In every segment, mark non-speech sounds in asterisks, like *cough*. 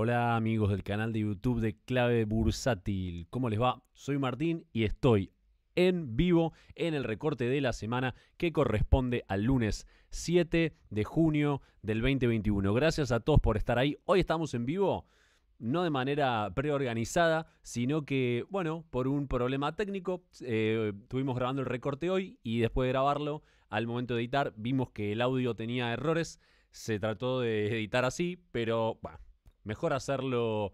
Hola amigos del canal de YouTube de Clave Bursátil, ¿cómo les va? Soy Martín y estoy en vivo en el recorte de la semana que corresponde al lunes 7 de junio del 2021. Gracias a todos por estar ahí. Hoy estamos en vivo no de manera preorganizada, sino que, bueno, por un problema técnico, eh, estuvimos grabando el recorte hoy y después de grabarlo, al momento de editar, vimos que el audio tenía errores, se trató de editar así, pero bueno, Mejor hacerlo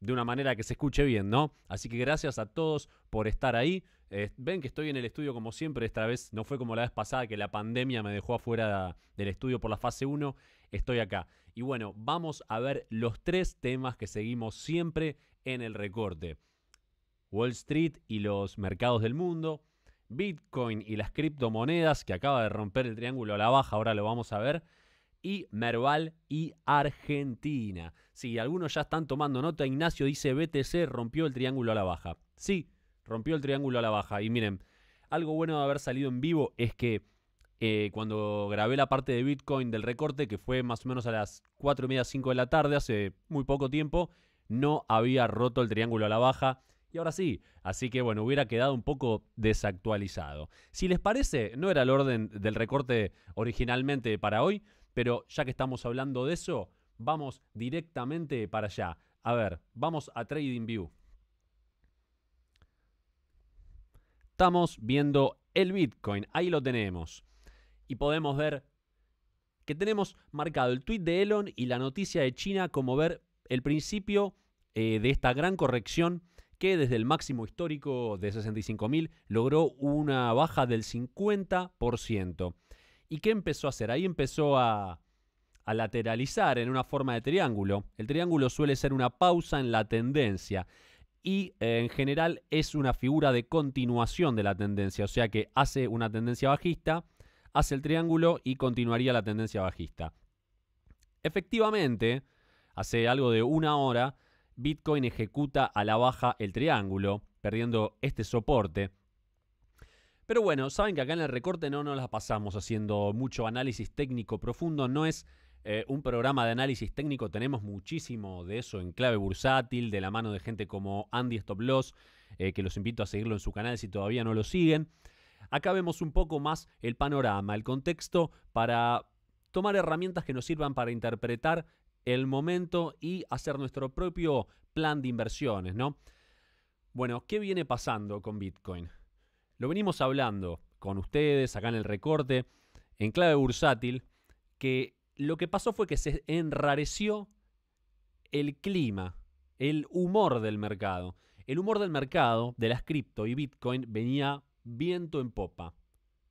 de una manera que se escuche bien, ¿no? Así que gracias a todos por estar ahí. Eh, ven que estoy en el estudio como siempre, esta vez no fue como la vez pasada que la pandemia me dejó afuera del estudio por la fase 1, estoy acá. Y bueno, vamos a ver los tres temas que seguimos siempre en el recorte. Wall Street y los mercados del mundo, Bitcoin y las criptomonedas, que acaba de romper el triángulo a la baja, ahora lo vamos a ver, y Merval y Argentina. Si algunos ya están tomando nota. Ignacio dice BTC rompió el triángulo a la baja. Sí, rompió el triángulo a la baja. Y miren, algo bueno de haber salido en vivo es que eh, cuando grabé la parte de Bitcoin del recorte, que fue más o menos a las 4 y media, 5 de la tarde, hace muy poco tiempo, no había roto el triángulo a la baja. Y ahora sí, así que bueno, hubiera quedado un poco desactualizado. Si les parece, no era el orden del recorte originalmente para hoy, pero ya que estamos hablando de eso, vamos directamente para allá. A ver, vamos a TradingView. Estamos viendo el Bitcoin, ahí lo tenemos. Y podemos ver que tenemos marcado el tweet de Elon y la noticia de China como ver el principio eh, de esta gran corrección que desde el máximo histórico de 65.000 logró una baja del 50%. ¿Y qué empezó a hacer? Ahí empezó a, a lateralizar en una forma de triángulo. El triángulo suele ser una pausa en la tendencia y eh, en general es una figura de continuación de la tendencia, o sea que hace una tendencia bajista, hace el triángulo y continuaría la tendencia bajista. Efectivamente, hace algo de una hora, Bitcoin ejecuta a la baja el triángulo, perdiendo este soporte. Pero bueno, saben que acá en el recorte no nos la pasamos haciendo mucho análisis técnico profundo, no es eh, un programa de análisis técnico. Tenemos muchísimo de eso en clave bursátil, de la mano de gente como Andy Stoploss, eh, que los invito a seguirlo en su canal si todavía no lo siguen. Acá vemos un poco más el panorama, el contexto para tomar herramientas que nos sirvan para interpretar el momento y hacer nuestro propio plan de inversiones, ¿no? Bueno, ¿qué viene pasando con Bitcoin? Lo venimos hablando con ustedes acá en el recorte, en clave bursátil, que lo que pasó fue que se enrareció el clima, el humor del mercado. El humor del mercado de las cripto y Bitcoin venía viento en popa.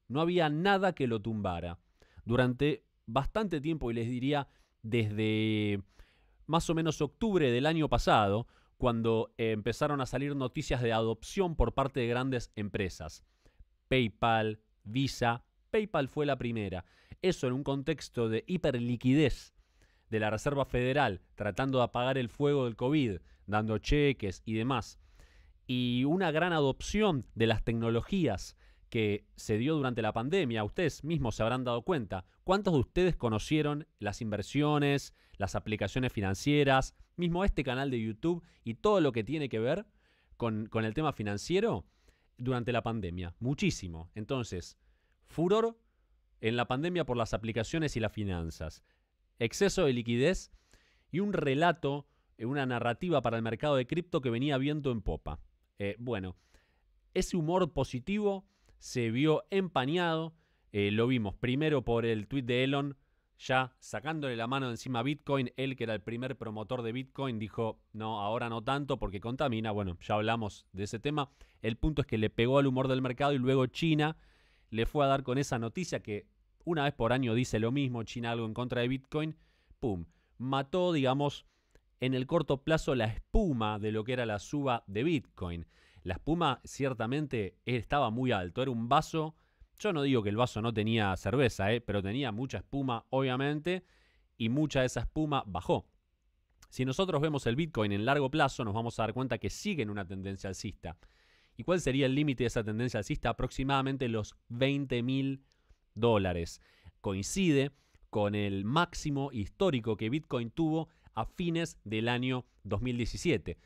No había nada que lo tumbara. Durante bastante tiempo, y les diría desde más o menos octubre del año pasado, cuando eh, empezaron a salir noticias de adopción por parte de grandes empresas. PayPal, Visa, PayPal fue la primera. Eso en un contexto de hiperliquidez de la Reserva Federal, tratando de apagar el fuego del COVID, dando cheques y demás, y una gran adopción de las tecnologías que se dio durante la pandemia, ustedes mismos se habrán dado cuenta. ¿Cuántos de ustedes conocieron las inversiones, las aplicaciones financieras, mismo este canal de YouTube y todo lo que tiene que ver con, con el tema financiero durante la pandemia? Muchísimo. Entonces, furor en la pandemia por las aplicaciones y las finanzas, exceso de liquidez y un relato, eh, una narrativa para el mercado de cripto que venía viento en popa. Eh, bueno, ese humor positivo se vio empañado, eh, lo vimos primero por el tweet de Elon, ya sacándole la mano encima a Bitcoin, él que era el primer promotor de Bitcoin, dijo, no, ahora no tanto porque contamina, bueno, ya hablamos de ese tema, el punto es que le pegó al humor del mercado y luego China le fue a dar con esa noticia que una vez por año dice lo mismo, China algo en contra de Bitcoin, ¡pum! Mató, digamos, en el corto plazo la espuma de lo que era la suba de Bitcoin. La espuma ciertamente estaba muy alto, era un vaso, yo no digo que el vaso no tenía cerveza, eh, pero tenía mucha espuma, obviamente, y mucha de esa espuma bajó. Si nosotros vemos el Bitcoin en largo plazo, nos vamos a dar cuenta que sigue en una tendencia alcista. ¿Y cuál sería el límite de esa tendencia alcista? Aproximadamente los 20 mil dólares. Coincide con el máximo histórico que Bitcoin tuvo a fines del año 2017.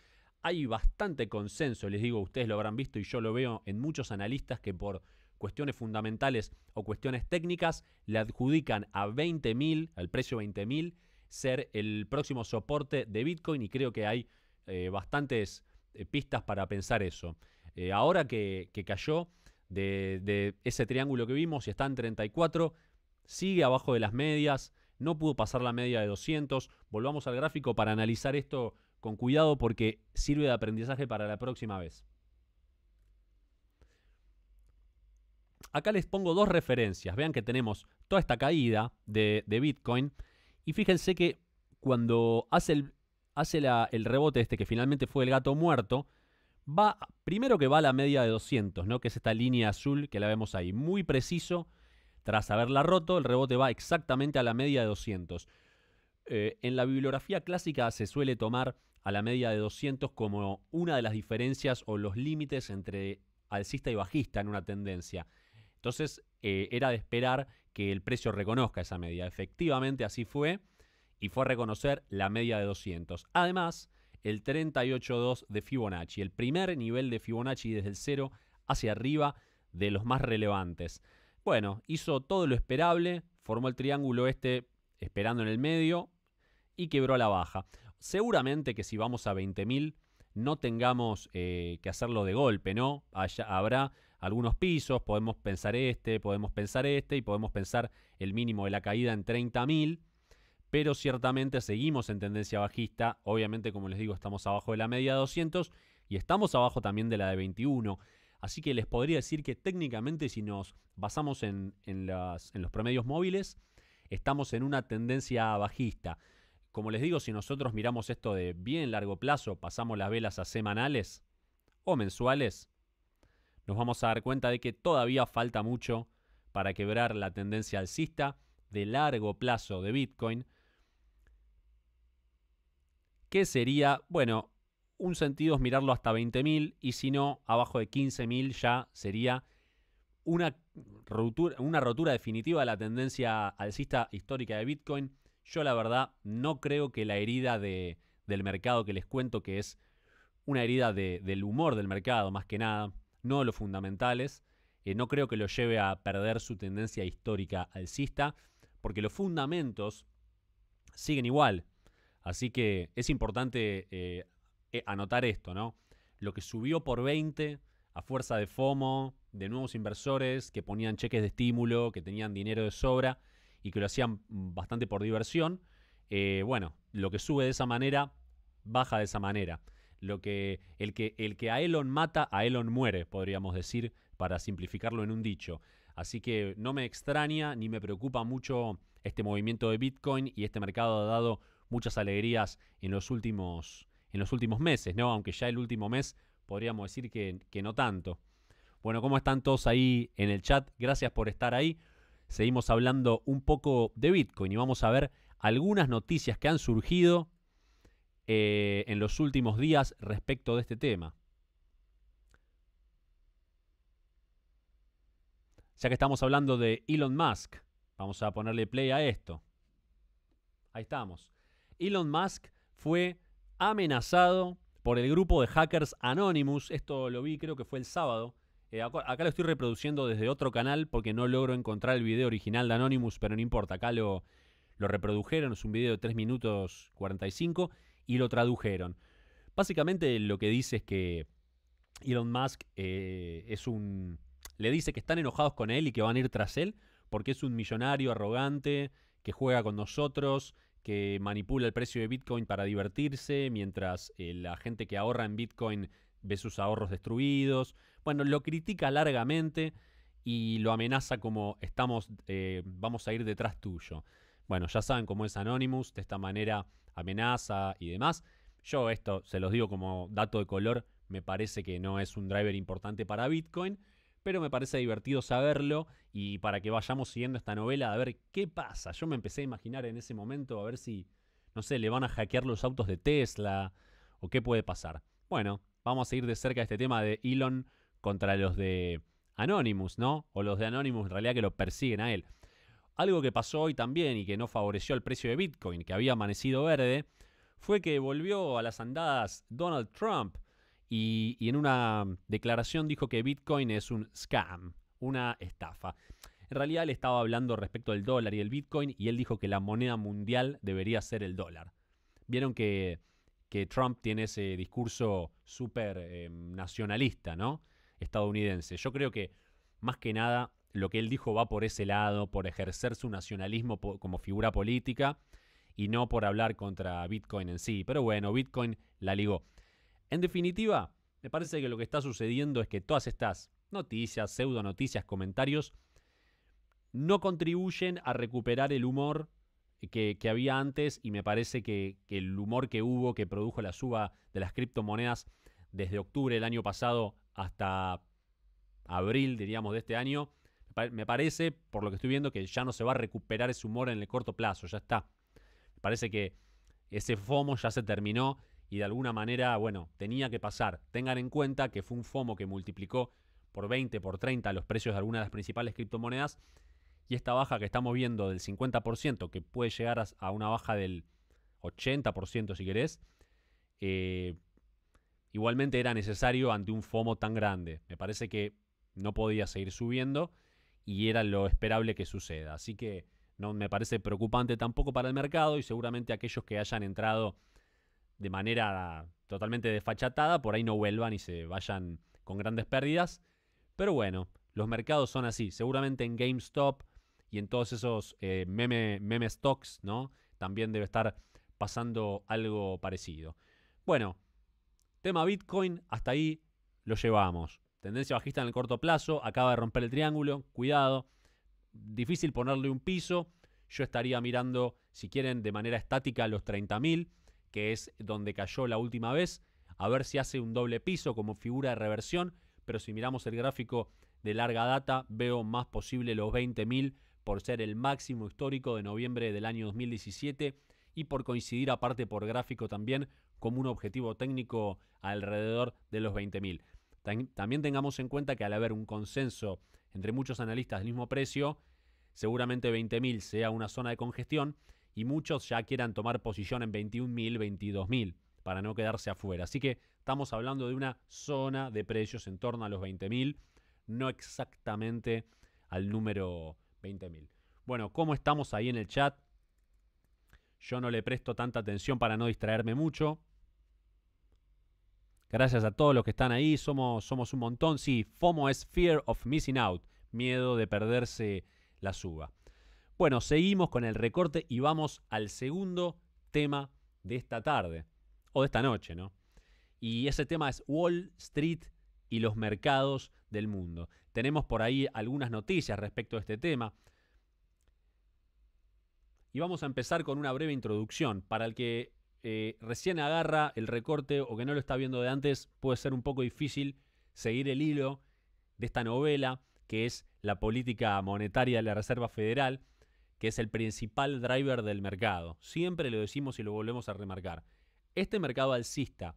Hay bastante consenso, les digo, ustedes lo habrán visto y yo lo veo en muchos analistas que por cuestiones fundamentales o cuestiones técnicas le adjudican a 20.000, al precio 20.000, ser el próximo soporte de Bitcoin y creo que hay eh, bastantes eh, pistas para pensar eso. Eh, ahora que, cayó de, ese triángulo que vimos y está en 34, sigue abajo de las medias, no pudo pasar la media de 200. Volvamos al gráfico para analizar esto con cuidado porque sirve de aprendizaje para la próxima vez. Acá les pongo dos referencias. Vean que tenemos toda esta caída de, Bitcoin y fíjense que cuando hace hace el rebote este, que finalmente fue el gato muerto, va, primero que va a la media de 200, ¿no? que es esta línea azul que la vemos ahí, muy preciso, tras haberla roto, el rebote va exactamente a la media de 200. Eh, en la bibliografía clásica se suele tomar a la media de 200 como una de las diferencias o los límites entre alcista y bajista en una tendencia. Entonces eh, era de esperar que el precio reconozca esa media. Efectivamente así fue y fue a reconocer la media de 200. Además, el 38.2 de Fibonacci, el primer nivel de Fibonacci desde el cero hacia arriba de los más relevantes. Bueno, hizo todo lo esperable, formó el triángulo este esperando en el medio y quebró a la baja. Seguramente que si vamos a 20.000 no tengamos eh, que hacerlo de golpe, ¿no? habrá algunos pisos, podemos pensar este, podemos pensar este y podemos pensar el mínimo de la caída en 30.000 pero ciertamente seguimos en tendencia bajista. Obviamente, como les digo, estamos abajo de la media de 200 y estamos abajo también de la de 21. Así que les podría decir que técnicamente si nos basamos en, en los promedios móviles, estamos en una tendencia bajista. Como les digo, si nosotros miramos esto de bien largo plazo, pasamos las velas a semanales o mensuales, nos vamos a dar cuenta de que todavía falta mucho para quebrar la tendencia alcista de largo plazo de Bitcoin, que sería, bueno, un sentido es mirarlo hasta 20.000 y si no, abajo de 15.000 ya sería una rotura, una rotura definitiva de la tendencia alcista histórica de Bitcoin. Yo la verdad no creo que la herida del mercado que les cuento, que es una herida del humor del mercado más que nada, no los fundamentales, eh, no creo que lo lleve a perder su tendencia histórica alcista, porque los fundamentos siguen igual. Así que es importante eh, eh, anotar esto, ¿no? Lo que subió por 20 a fuerza de FOMO, de nuevos inversores que ponían cheques de estímulo, que tenían dinero de sobra y que lo hacían bastante por diversión. Eh, bueno, lo que sube de esa manera, baja de esa manera. Lo que el, que el que a Elon mata, a Elon muere, podríamos decir, para simplificarlo en un dicho. Así que no me extraña ni me preocupa mucho este movimiento de Bitcoin y este mercado ha dado muchas alegrías en los últimos, en los últimos meses, ¿no? Aunque ya el último mes podríamos decir que, no tanto. Bueno, ¿cómo están todos ahí en el chat? Gracias por estar ahí. Seguimos hablando un poco de Bitcoin y vamos a ver algunas noticias que han surgido eh, en los últimos días respecto de este tema. Ya que estamos hablando de Elon Musk, vamos a ponerle play a esto. Ahí estamos. Elon Musk fue amenazado por el grupo de hackers Anonymous. Esto lo vi, creo que fue el sábado. Eh, acá lo estoy reproduciendo desde otro canal porque no logro encontrar el video original de Anonymous, pero no importa. Acá lo, lo reprodujeron, es un video de 3 minutos 45 y lo tradujeron. Básicamente lo que dice es que Elon Musk eh, es un. le dice que están enojados con él y que van a ir tras él, porque es un millonario arrogante, que juega con nosotros, que manipula el precio de Bitcoin para divertirse, mientras eh, la gente que ahorra en Bitcoin ve sus ahorros destruidos. Bueno, lo critica largamente y lo amenaza como estamos, eh, vamos a ir detrás tuyo. Bueno, ya saben cómo es Anonymous, de esta manera amenaza y demás. Yo esto se los digo como dato de color, me parece que no es un driver importante para Bitcoin, pero me parece divertido saberlo y para que vayamos siguiendo esta novela a ver qué pasa. Yo me empecé a imaginar en ese momento a ver si, no sé, le van a hackear los autos de Tesla o qué puede pasar. Bueno, vamos a seguir de cerca este tema de Elon contra los de Anonymous, ¿no? O los de Anonymous en realidad que lo persiguen a él. Algo que pasó hoy también y que no favoreció el precio de Bitcoin, que había amanecido verde, fue que volvió a las andadas Donald Trump, y, en una declaración dijo que Bitcoin es un scam, una estafa. En realidad él estaba hablando respecto del dólar y el Bitcoin y él dijo que la moneda mundial debería ser el dólar. Vieron que, Trump tiene ese discurso súper eh, nacionalista, ¿no? Estadounidense. Yo creo que más que nada lo que él dijo va por ese lado, por ejercer su nacionalismo como figura política y no por hablar contra Bitcoin en sí. Pero bueno, Bitcoin la ligó. En definitiva, me parece que lo que está sucediendo es que todas estas noticias, pseudo noticias, comentarios, no contribuyen a recuperar el humor que, había antes y me parece que, que, el humor que hubo, que produjo la suba de las criptomonedas desde octubre del año pasado hasta abril, diríamos, de este año, me parece, por lo que estoy viendo, que ya no se va a recuperar ese humor en el corto plazo, ya está. Me parece que ese FOMO ya se terminó y de alguna manera, bueno, tenía que pasar. Tengan en cuenta que fue un FOMO que multiplicó por 20, por 30 los precios de algunas de las principales criptomonedas y esta baja que estamos viendo del 50%, que puede llegar a, una baja del 80% si querés, eh, igualmente era necesario ante un FOMO tan grande. Me parece que no podía seguir subiendo y era lo esperable que suceda. Así que no me parece preocupante tampoco para el mercado y seguramente aquellos que hayan entrado de manera totalmente desfachatada, por ahí no vuelvan y se vayan con grandes pérdidas. Pero bueno, los mercados son así. Seguramente en GameStop y en todos esos eh, meme, stocks, ¿no? También debe estar pasando algo parecido. Bueno, tema Bitcoin, hasta ahí lo llevamos. Tendencia bajista en el corto plazo, acaba de romper el triángulo, cuidado. Difícil ponerle un piso. Yo estaría mirando, si quieren, de manera estática los 30.000 que es donde cayó la última vez, a ver si hace un doble piso como figura de reversión, pero si miramos el gráfico de larga data, veo más posible los 20.000 por ser el máximo histórico de noviembre del año 2017 y por coincidir aparte por gráfico también como un objetivo técnico alrededor de los 20.000. También tengamos en cuenta que al haber un consenso entre muchos analistas del mismo precio, seguramente 20.000 sea una zona de congestión y muchos ya quieran tomar posición en 21.000, 22.000 para no quedarse afuera. Así que estamos hablando de una zona de precios en torno a los 20.000, no exactamente al número 20.000. Bueno, ¿cómo estamos ahí en el chat? Yo no le presto tanta atención para no distraerme mucho. Gracias a todos los que están ahí, somos, somos un montón. Sí, FOMO es Fear of Missing Out, miedo de perderse la suba. Bueno, seguimos con el recorte y vamos al segundo tema de esta tarde, o de esta noche, ¿no? Y ese tema es Wall Street y los mercados del mundo. Tenemos por ahí algunas noticias respecto a este tema. Y vamos a empezar con una breve introducción. Para el que eh, recién agarra el recorte o que no lo está viendo de antes, puede ser un poco difícil seguir el hilo de esta novela que es la política monetaria de la Reserva Federal que es el principal driver del mercado. Siempre lo decimos y lo volvemos a remarcar. Este mercado alcista,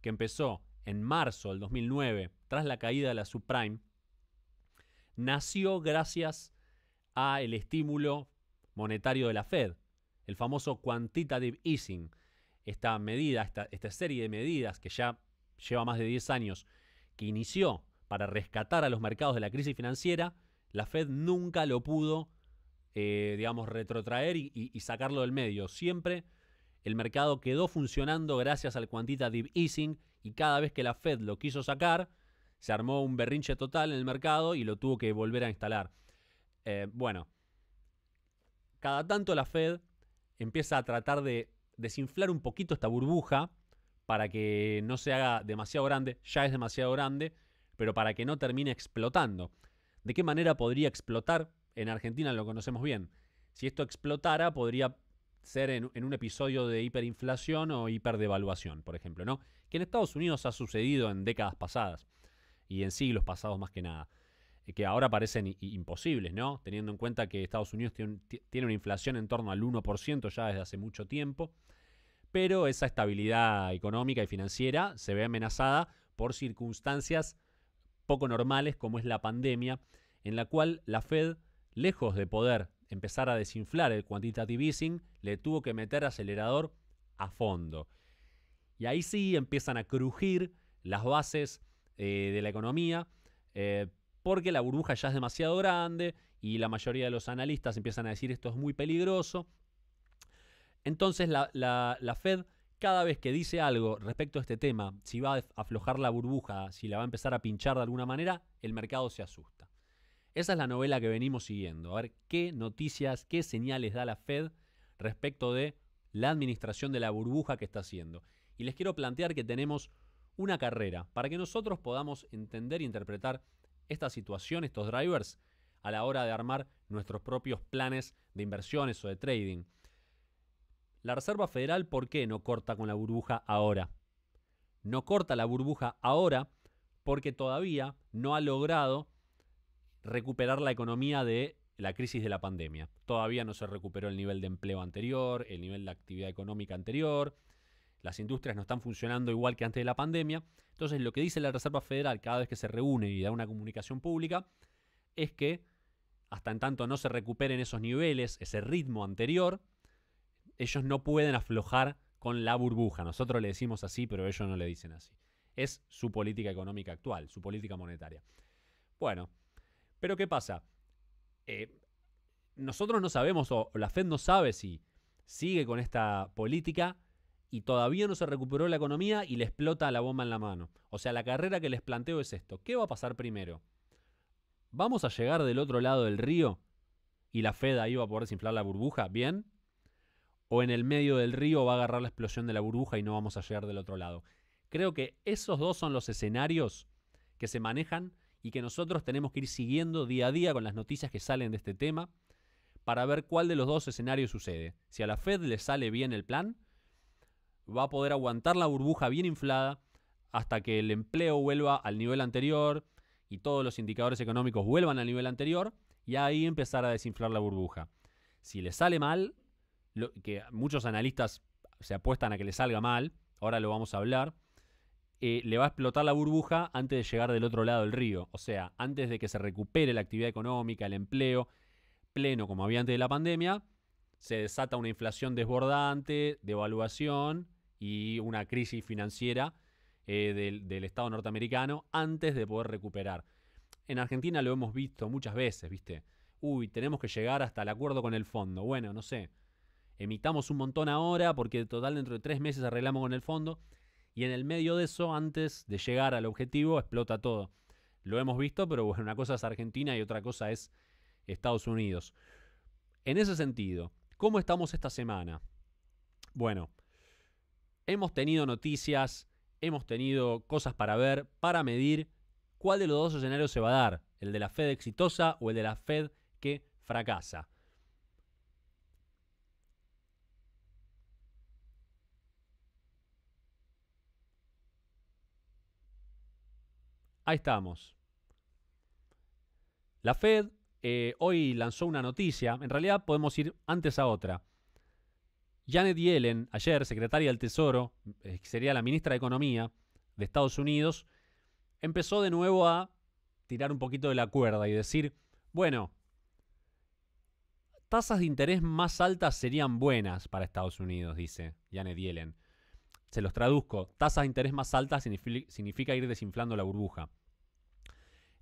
que empezó en marzo del 2009, tras la caída de la subprime, nació gracias a el estímulo monetario de la Fed, el famoso quantitative easing. Esta medida, esta, esta serie de medidas que ya lleva más de 10 años, que inició para rescatar a los mercados de la crisis financiera, la Fed nunca lo pudo eh, digamos, retrotraer y, sacarlo del medio. Siempre el mercado quedó funcionando gracias al quantitative easing y cada vez que la Fed lo quiso sacar, se armó un berrinche total en el mercado y lo tuvo que volver a instalar. Eh, bueno, cada tanto la Fed empieza a tratar de desinflar un poquito esta burbuja para que no se haga demasiado grande, ya es demasiado grande, pero para que no termine explotando. ¿De qué manera podría explotar en Argentina lo conocemos bien. Si esto explotara, podría ser en, un episodio de hiperinflación o hiperdevaluación, por ejemplo, ¿no? Que en Estados Unidos ha sucedido en décadas pasadas y en siglos pasados más que nada, eh, que ahora parecen imposibles, ¿no? Teniendo en cuenta que Estados Unidos tiene una inflación en torno al 1% ya desde hace mucho tiempo, pero esa estabilidad económica y financiera se ve amenazada por circunstancias poco normales como es la pandemia, en la cual la Fed lejos de poder empezar a desinflar el quantitative easing, le tuvo que meter acelerador a fondo. Y ahí sí empiezan a crujir las bases eh, de la economía, eh, porque la burbuja ya es demasiado grande y la mayoría de los analistas empiezan a decir esto es muy peligroso. Entonces la Fed cada vez que dice algo respecto a este tema, si va a aflojar la burbuja, si la va a empezar a pinchar de alguna manera, el mercado se asusta. Esa es la novela que venimos siguiendo. A ver qué noticias, qué señales da la Fed respecto de la administración de la burbuja que está haciendo. Y les quiero plantear que tenemos una carrera para que nosotros podamos entender e interpretar esta situación, estos drivers, a la hora de armar nuestros propios planes de inversiones o de trading. La Reserva Federal, ¿por qué no corta con la burbuja ahora? No corta la burbuja ahora porque todavía no ha logrado recuperar la economía de la crisis de la pandemia. Todavía no se recuperó el nivel de empleo anterior, el nivel de actividad económica anterior, las industrias no están funcionando igual que antes de la pandemia. Entonces lo que dice la Reserva Federal cada vez que se reúne y da una comunicación pública es que hasta en tanto no se recuperen esos niveles, ese ritmo anterior, ellos no pueden aflojar con la burbuja. Nosotros le decimos así, pero ellos no le dicen así. Es su política económica actual, su política monetaria. Bueno, pero ¿qué pasa? Eh, nosotros no sabemos, o la Fed no sabe si sigue con esta política y todavía no se recuperó la economía y le explota la bomba en la mano. O sea, la carrera que les planteo es esto. ¿Qué va a pasar primero? ¿Vamos a llegar del otro lado del río y la Fed ahí va a poder desinflar la burbuja? ¿Bien? ¿O en el medio del río va a agarrar la explosión de la burbuja y no vamos a llegar del otro lado? Creo que esos dos son los escenarios que se manejan y que nosotros tenemos que ir siguiendo día a día con las noticias que salen de este tema para ver cuál de los dos escenarios sucede. Si a la Fed le sale bien el plan, va a poder aguantar la burbuja bien inflada hasta que el empleo vuelva al nivel anterior y todos los indicadores económicos vuelvan al nivel anterior y ahí empezar a desinflar la burbuja. Si le sale mal, que muchos analistas se apuestan a que le salga mal, ahora lo vamos a hablar, eh, le va a explotar la burbuja antes de llegar del otro lado del río. O sea, antes de que se recupere la actividad económica, el empleo pleno como había antes de la pandemia, se desata una inflación desbordante, devaluación y una crisis financiera eh, del, Estado norteamericano antes de poder recuperar. En Argentina lo hemos visto muchas veces, ¿viste? Uy, tenemos que llegar hasta el acuerdo con el fondo. Bueno, no sé. Emitamos un montón ahora porque total dentro de tres meses arreglamos con el fondo y en el medio de eso, antes de llegar al objetivo, explota todo. Lo hemos visto, pero bueno, una cosa es Argentina y otra cosa es Estados Unidos. En ese sentido, ¿cómo estamos esta semana? Bueno, hemos tenido noticias, hemos tenido cosas para ver, para medir cuál de los dos escenarios se va a dar, el de la Fed exitosa o el de la Fed que fracasa. Ahí estamos. La Fed eh, hoy lanzó una noticia, en realidad podemos ir antes a otra. Janet Yellen, ayer secretaria del Tesoro, eh, que sería la ministra de Economía de Estados Unidos, empezó de nuevo a tirar un poquito de la cuerda y decir, bueno, tasas de interés más altas serían buenas para Estados Unidos, dice Janet Yellen. Se los traduzco, tasas de interés más altas significa ir desinflando la burbuja.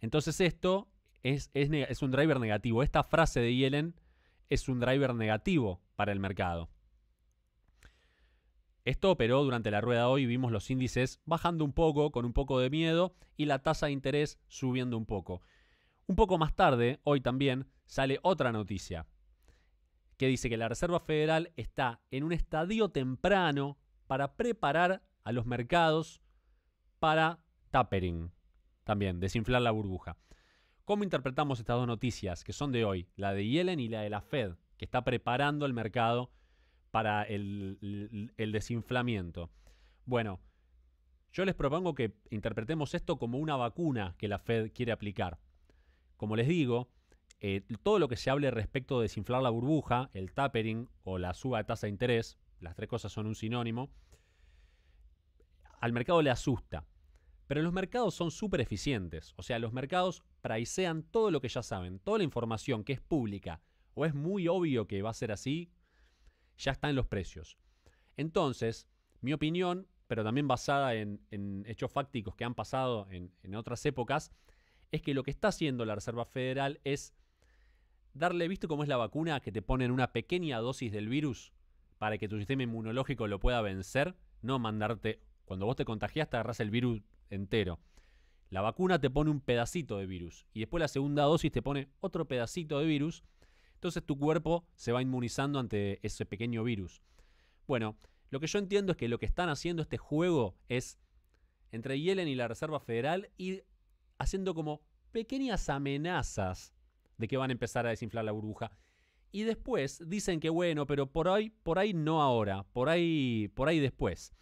Entonces esto es, un driver negativo. Esta frase de Yellen es un driver negativo para el mercado. Esto operó durante la rueda de hoy, vimos los índices bajando un poco, con un poco de miedo, y la tasa de interés subiendo un poco. Un poco más tarde, hoy también, sale otra noticia, que dice que la Reserva Federal está en un estadio temprano para preparar a los mercados para tapering. También, desinflar la burbuja. ¿Cómo interpretamos estas dos noticias que son de hoy? La de Yellen y la de la Fed, que está preparando el mercado para el, desinflamiento. Bueno, yo les propongo que interpretemos esto como una vacuna que la Fed quiere aplicar. Como les digo, eh, todo lo que se hable respecto de desinflar la burbuja, el tapering o la suba de tasa de interés, las tres cosas son un sinónimo, al mercado le asusta. Pero los mercados son súper eficientes, o sea, los mercados praisean todo lo que ya saben, toda la información que es pública o es muy obvio que va a ser así, ya está en los precios. Entonces, mi opinión, pero también basada en, hechos fácticos que han pasado en, otras épocas, es que lo que está haciendo la Reserva Federal es darle, visto cómo es la vacuna, que te ponen una pequeña dosis del virus para que tu sistema inmunológico lo pueda vencer, no mandarte, cuando vos te contagiaste, agarras el virus entero. La vacuna te pone un pedacito de virus y después la segunda dosis te pone otro pedacito de virus. Entonces tu cuerpo se va inmunizando ante ese pequeño virus. Bueno, lo que yo entiendo es que lo que están haciendo este juego es entre Yellen y la Reserva Federal ir haciendo como pequeñas amenazas de que van a empezar a desinflar la burbuja. Y después dicen que bueno, pero por ahí, por ahí no ahora, por ahí, por ahí después.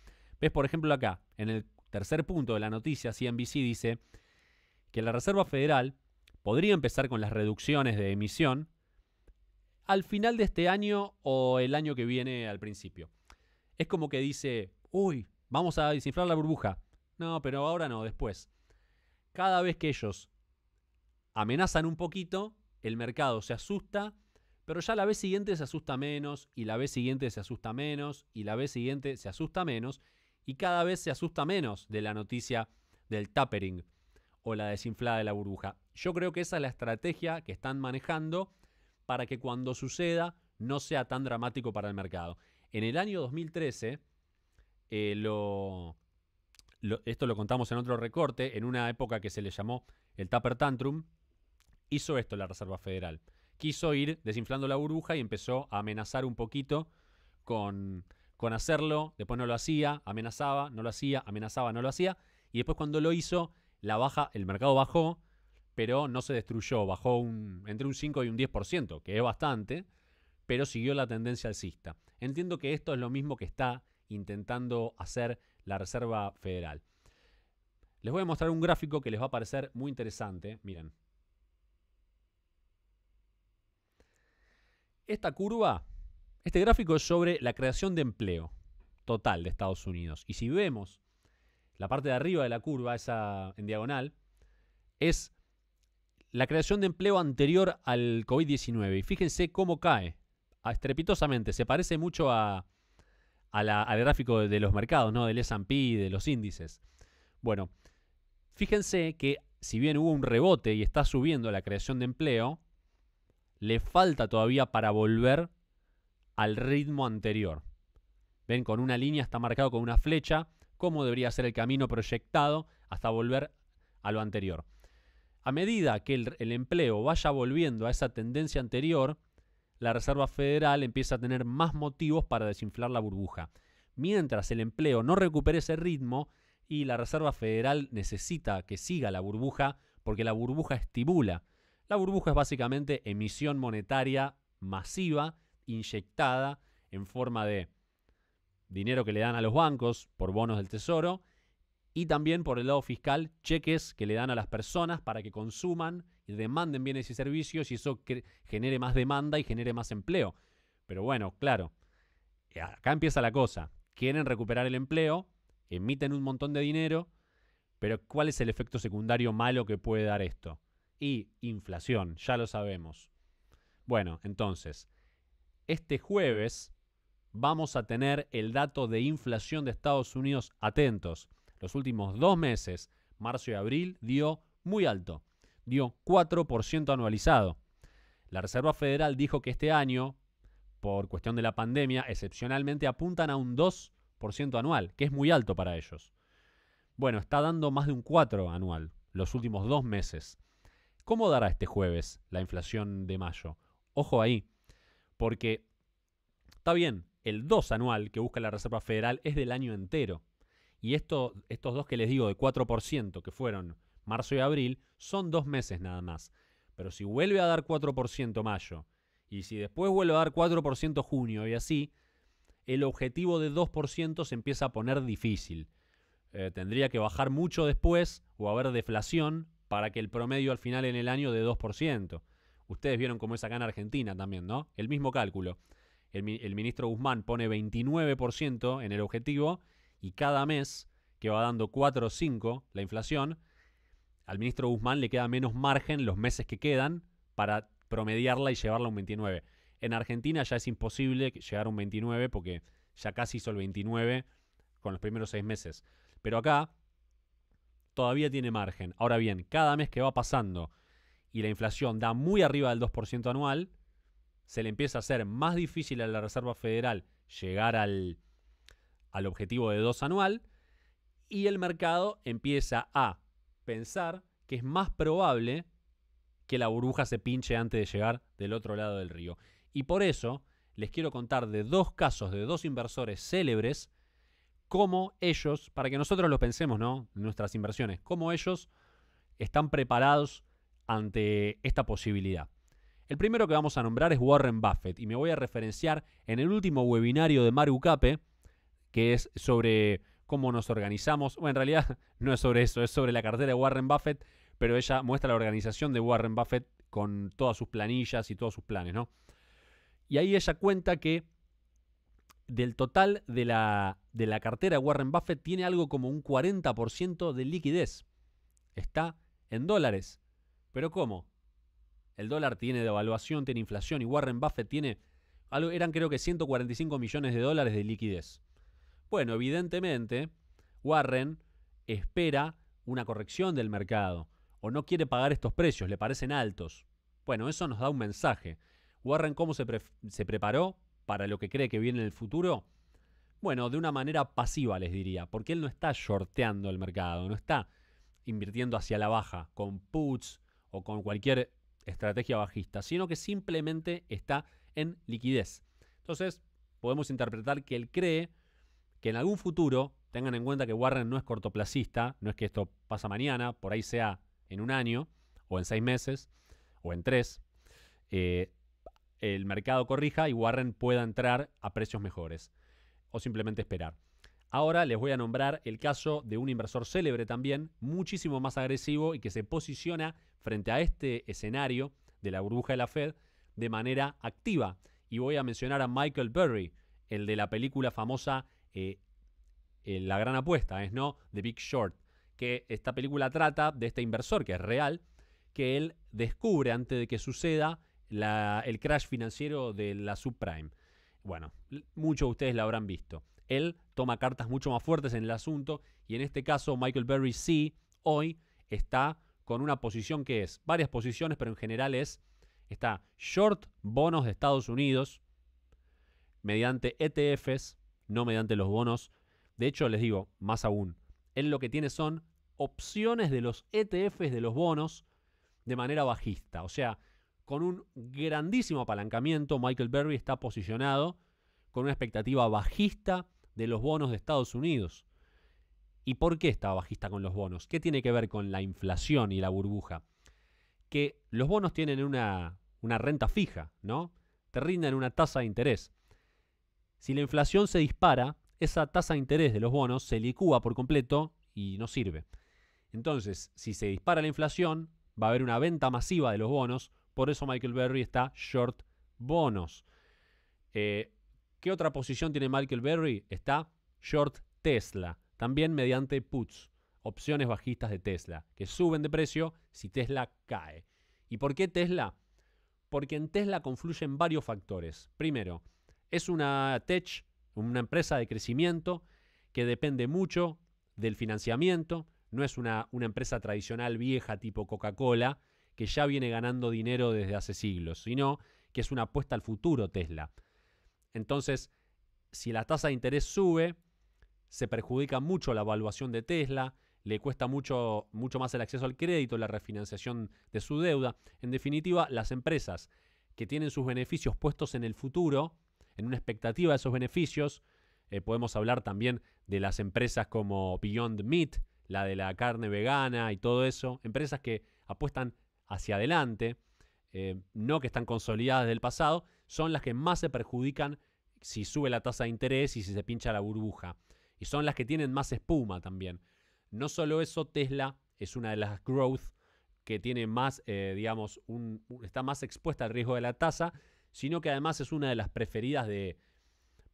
Ves, por ejemplo, acá, en el Tercer punto de la noticia, CNBC dice que la Reserva Federal podría empezar con las reducciones de emisión al final de este año o el año que viene al principio. Es como que dice, uy, vamos a desinflar la burbuja. No, pero ahora no, después. Cada vez que ellos amenazan un poquito, el mercado se asusta, pero ya la vez siguiente se asusta menos, y la vez siguiente se asusta menos, y la vez siguiente se asusta menos, y cada vez se asusta menos de la noticia del tapering o la desinflada de la burbuja. Yo creo que esa es la estrategia que están manejando para que cuando suceda no sea tan dramático para el mercado. En el año 2013, eh, esto lo contamos en otro recorte, en una época que se le llamó el taper Tantrum, hizo esto la Reserva Federal. Quiso ir desinflando la burbuja y empezó a amenazar un poquito con con hacerlo, después no lo hacía, amenazaba, no lo hacía, amenazaba, no lo hacía, y después cuando lo hizo, la baja, el mercado bajó, pero no se destruyó, bajó un, entre un 5 y un 10%, que es bastante, pero siguió la tendencia alcista. Entiendo que esto es lo mismo que está intentando hacer la Reserva Federal. Les voy a mostrar un gráfico que les va a parecer muy interesante. Miren. Esta curva este gráfico es sobre la creación de empleo total de Estados Unidos. Y si vemos la parte de arriba de la curva, esa en diagonal, es la creación de empleo anterior al COVID-19. Y fíjense cómo cae ah, estrepitosamente. Se parece mucho al gráfico de, de, los mercados, ¿no? Del S&P, de los índices. Bueno, fíjense que si bien hubo un rebote y está subiendo la creación de empleo, le falta todavía para volver al ritmo anterior. Ven, con una línea está marcado con una flecha cómo debería ser el camino proyectado hasta volver a lo anterior. A medida que el, el, empleo vaya volviendo a esa tendencia anterior, la Reserva Federal empieza a tener más motivos para desinflar la burbuja. Mientras el empleo no recupere ese ritmo y la Reserva Federal necesita que siga la burbuja porque la burbuja estimula. La burbuja es básicamente emisión monetaria masiva inyectada en forma de dinero que le dan a los bancos por bonos del tesoro y también por el lado fiscal cheques que le dan a las personas para que consuman y demanden bienes y servicios y eso genere más demanda y genere más empleo. Pero bueno, claro, eh, acá empieza la cosa. Quieren recuperar el empleo, emiten un montón de dinero, pero ¿cuál es el efecto secundario malo que puede dar esto? Y inflación, ya lo sabemos. Bueno, entonces, este jueves vamos a tener el dato de inflación de Estados Unidos atentos. Los últimos dos meses, marzo y abril, dio muy alto, dio 4% anualizado. La Reserva Federal dijo que este año, por cuestión de la pandemia, excepcionalmente apuntan a un 2% anual, que es muy alto para ellos. Bueno, está dando más de un 4% anual los últimos dos meses. ¿Cómo dará este jueves la inflación de mayo? Ojo ahí, porque está bien, el 2 anual que busca la Reserva Federal es del año entero. Y estos dos que les digo de 4%, que fueron marzo y abril, son dos meses nada más. Pero si vuelve a dar 4% mayo, y si después vuelve a dar 4% junio y así, el objetivo de 2% se empieza a poner difícil. Eh, tendría que bajar mucho después o haber deflación para que el promedio al final en el año de 2%. Ustedes vieron cómo es acá en Argentina también, ¿no? El mismo cálculo. El, ministro Guzmán pone 29% en el objetivo y cada mes que va dando 4 o 5 la inflación, al ministro Guzmán le queda menos margen los meses que quedan para promediarla y llevarla a un 29. En Argentina ya es imposible llegar a un 29 porque ya casi hizo el 29 con los primeros seis meses. Pero acá todavía tiene margen. Ahora bien, cada mes que va pasando y la inflación da muy arriba del 2% anual, se le empieza a hacer más difícil a la Reserva Federal llegar al, objetivo de 2 anual y el mercado empieza a pensar que es más probable que la burbuja se pinche antes de llegar del otro lado del río. Y por eso les quiero contar de dos casos de dos inversores célebres, cómo ellos, para que nosotros lo pensemos, ¿no? Nuestras inversiones, cómo ellos están preparados ante esta posibilidad. El primero que vamos a nombrar es Warren Buffett y me voy a referenciar en el último webinario de Maru Cape, que es sobre cómo nos organizamos. Bueno, en realidad *laughs* no es sobre eso, es sobre la cartera de Warren Buffett, pero ella muestra la organización de Warren Buffett con todas sus planillas y todos sus planes, ¿no? Y ahí ella cuenta que del total de la, de la cartera Warren Buffett tiene algo como un 40% de liquidez. Está en dólares. Pero ¿cómo? El dólar tiene devaluación, tiene inflación y Warren Buffett tiene, eran creo que 145 millones de dólares de liquidez. Bueno, evidentemente, Warren espera una corrección del mercado o no quiere pagar estos precios, le parecen altos. Bueno, eso nos da un mensaje. Warren, ¿cómo se, se preparó para lo que cree que viene en el futuro? Bueno, de una manera pasiva les diría, porque él no está shorteando el mercado, no está invirtiendo hacia la baja con puts, o con cualquier estrategia bajista, sino que simplemente está en liquidez. Entonces, podemos interpretar que él cree que en algún futuro, tengan en cuenta que Warren no es cortoplacista, no es que esto pasa mañana, por ahí sea en un año, o en seis meses, o en tres, eh, el mercado corrija y Warren pueda entrar a precios mejores, o simplemente esperar. Ahora les voy a nombrar el caso de un inversor célebre también, muchísimo más agresivo y que se posiciona frente a este escenario de la burbuja de la Fed de manera activa. Y voy a mencionar a Michael Burry, el de la película famosa eh, eh, La Gran Apuesta, es no The Big Short, que esta película trata de este inversor que es real, que él descubre antes de que suceda el crash financiero de la subprime. Bueno, muchos de ustedes la habrán visto él toma cartas mucho más fuertes en el asunto y en este caso Michael Berry sí, hoy está con una posición que es, varias posiciones, pero en general es, está short bonos de Estados Unidos mediante ETFs, no mediante los bonos. De hecho, les digo, más aún, él lo que tiene son opciones de los ETFs de los bonos de manera bajista. O sea, con un grandísimo apalancamiento, Michael Berry está posicionado con una expectativa bajista de los bonos de Estados Unidos. ¿Y por qué estaba bajista con los bonos? ¿Qué tiene que ver con la inflación y la burbuja? Que los bonos tienen una, renta fija, ¿no? Te rinden una tasa de interés. Si la inflación se dispara, esa tasa de interés de los bonos se licúa por completo y no sirve. Entonces, si se dispara la inflación, va a haber una venta masiva de los bonos, por eso Michael Berry está short bonos. Eh, ¿Qué otra posición tiene Michael Berry? Está short Tesla, también mediante puts, opciones bajistas de Tesla, que suben de precio si Tesla cae. ¿Y por qué Tesla? Porque en Tesla confluyen varios factores. Primero, es una tech, una empresa de crecimiento que depende mucho del financiamiento, no es una, una empresa tradicional vieja tipo Coca-Cola, que ya viene ganando dinero desde hace siglos, sino que es una apuesta al futuro Tesla. Entonces, si la tasa de interés sube, se perjudica mucho la evaluación de Tesla, le cuesta mucho, más el acceso al crédito, la refinanciación de su deuda. En definitiva, las empresas que tienen sus beneficios puestos en el futuro, en una expectativa de esos beneficios, eh, podemos hablar también de las empresas como Beyond Meat, la de la carne vegana y todo eso, empresas que apuestan hacia adelante, eh, no que están consolidadas del pasado, son las que más se perjudican si sube la tasa de interés y si se pincha la burbuja. Y son las que tienen más espuma también. No solo eso, Tesla es una de las growth que tiene más, eh, digamos, está más expuesta al riesgo de la tasa, sino que además es una de las preferidas de,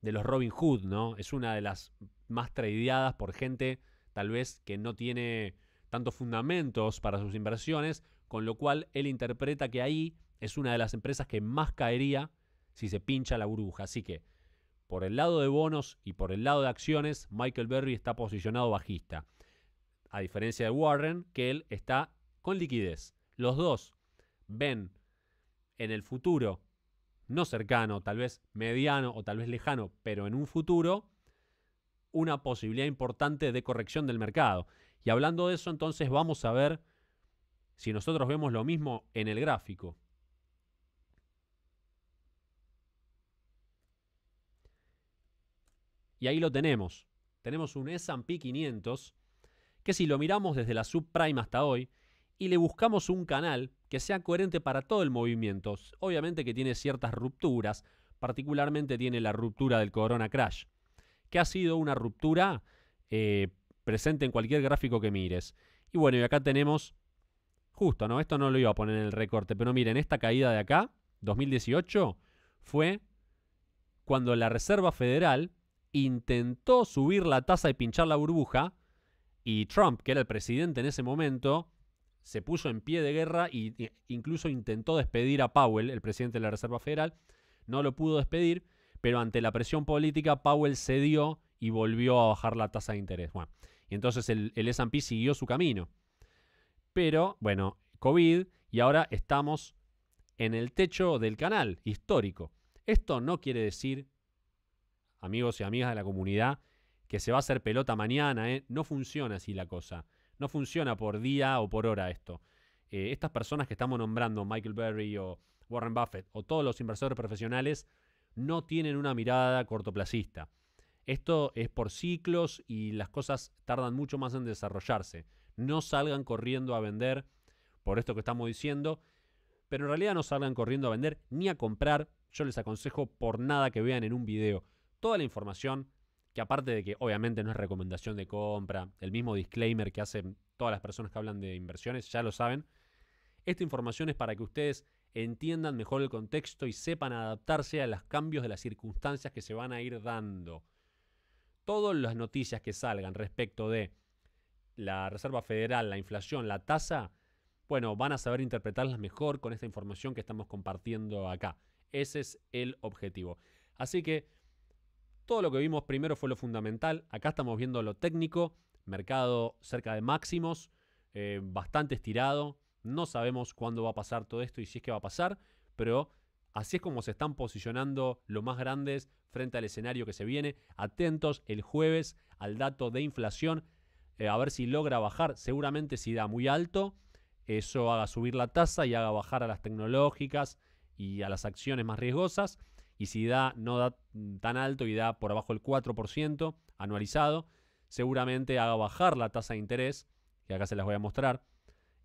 de los Robin Hood, ¿no? Es una de las más tradeadas por gente tal vez que no tiene tantos fundamentos para sus inversiones con lo cual él interpreta que ahí es una de las empresas que más caería si se pincha la burbuja. Así que por el lado de bonos y por el lado de acciones, Michael Berry está posicionado bajista. A diferencia de Warren, que él está con liquidez. Los dos ven en el futuro, no cercano, tal vez mediano o tal vez lejano, pero en un futuro, una posibilidad importante de corrección del mercado. Y hablando de eso, entonces vamos a ver si nosotros vemos lo mismo en el gráfico. Y ahí lo tenemos. Tenemos un S&P 500 que si lo miramos desde la subprime hasta hoy y le buscamos un canal que sea coherente para todo el movimiento, obviamente que tiene ciertas rupturas, particularmente tiene la ruptura del corona crash, que ha sido una ruptura eh, presente en cualquier gráfico que mires. Y bueno, y acá tenemos ¿no? Esto no lo iba a poner en el recorte, pero miren, esta caída de acá, 2018, fue cuando la Reserva Federal intentó subir la tasa y pinchar la burbuja, y Trump, que era el presidente en ese momento, se puso en pie de guerra e incluso intentó despedir a Powell, el presidente de la Reserva Federal, no lo pudo despedir, pero ante la presión política Powell cedió y volvió a bajar la tasa de interés. y entonces el, el S&P siguió su camino. Pero bueno, COVID y ahora estamos en el techo del canal histórico. Esto no quiere decir, amigos y amigas de la comunidad, que se va a hacer pelota mañana. ¿eh? No funciona así la cosa. No funciona por día o por hora esto. Eh, estas personas que estamos nombrando, Michael Berry o Warren Buffett o todos los inversores profesionales, no tienen una mirada cortoplacista. Esto es por ciclos y las cosas tardan mucho más en desarrollarse no salgan corriendo a vender por esto que estamos diciendo, pero en realidad no salgan corriendo a vender ni a comprar. Yo les aconsejo por nada que vean en un video toda la información, que aparte de que obviamente no es recomendación de compra, el mismo disclaimer que hacen todas las personas que hablan de inversiones, ya lo saben, esta información es para que ustedes entiendan mejor el contexto y sepan adaptarse a los cambios de las circunstancias que se van a ir dando. Todas las noticias que salgan respecto de la Reserva Federal, la inflación, la tasa, bueno, van a saber interpretarlas mejor con esta información que estamos compartiendo acá. Ese es el objetivo. Así que todo lo que vimos primero fue lo fundamental. Acá estamos viendo lo técnico, mercado cerca de máximos, eh, bastante estirado. No sabemos cuándo va a pasar todo esto y si es que va a pasar, pero así es como se están posicionando los más grandes frente al escenario que se viene. Atentos el jueves al dato de inflación eh, a ver si logra bajar, seguramente si da muy alto, eso haga subir la tasa y haga bajar a las tecnológicas y a las acciones más riesgosas. Y si da, no da tan alto y da por abajo el 4% anualizado, seguramente haga bajar la tasa de interés, que acá se las voy a mostrar,